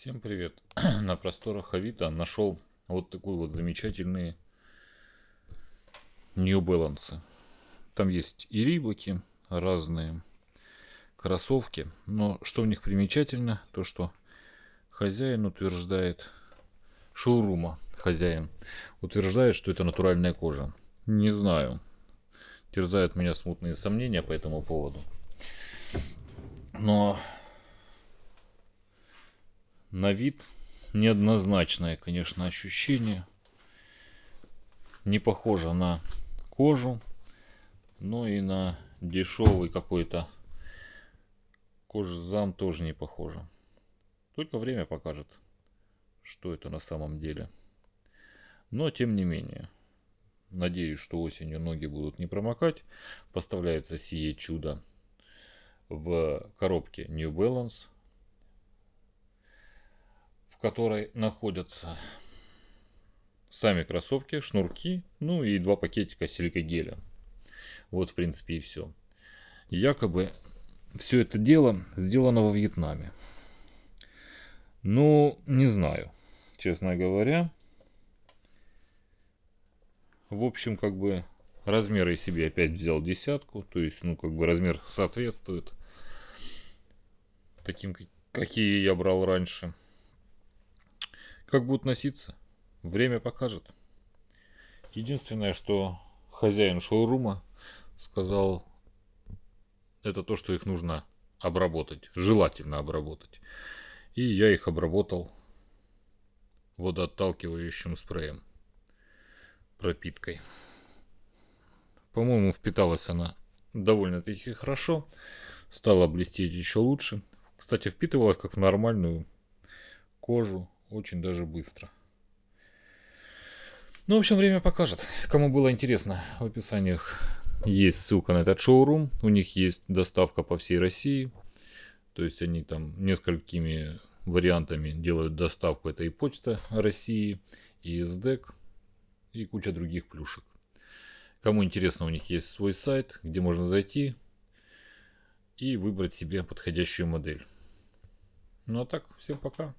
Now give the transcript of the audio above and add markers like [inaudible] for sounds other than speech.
Всем привет! [clears throat] На просторах Авито нашел вот такой вот замечательные New Balance. Там есть и рибаки разные, кроссовки. Но что в них примечательно, то что хозяин утверждает, шоурума хозяин утверждает, что это натуральная кожа. Не знаю. Терзают меня смутные сомнения по этому поводу. Но на вид неоднозначное, конечно, ощущение. Не похоже на кожу, но и на дешевый какой-то кожзам тоже не похоже. Только время покажет, что это на самом деле. Но тем не менее, надеюсь, что осенью ноги будут не промокать. Поставляется сие чудо в коробке New Balance в которой находятся сами кроссовки, шнурки, ну и два пакетика силикогеля. Вот, в принципе, и все. Якобы все это дело сделано во Вьетнаме. Ну, не знаю, честно говоря. В общем, как бы размеры себе опять взял десятку. То есть, ну, как бы размер соответствует таким, какие я брал раньше. Как будут носиться? Время покажет. Единственное, что хозяин шоурума сказал, это то, что их нужно обработать. Желательно обработать. И я их обработал водоотталкивающим спреем. Пропиткой. По-моему, впиталась она довольно-таки хорошо. Стала блестеть еще лучше. Кстати, впитывалась как в нормальную кожу. Очень даже быстро. Ну, в общем, время покажет. Кому было интересно, в описаниях есть ссылка на этот шоурум. У них есть доставка по всей России. То есть они там несколькими вариантами делают доставку. Это и почта России, и СДЭК, и куча других плюшек. Кому интересно, у них есть свой сайт, где можно зайти и выбрать себе подходящую модель. Ну а так, всем пока.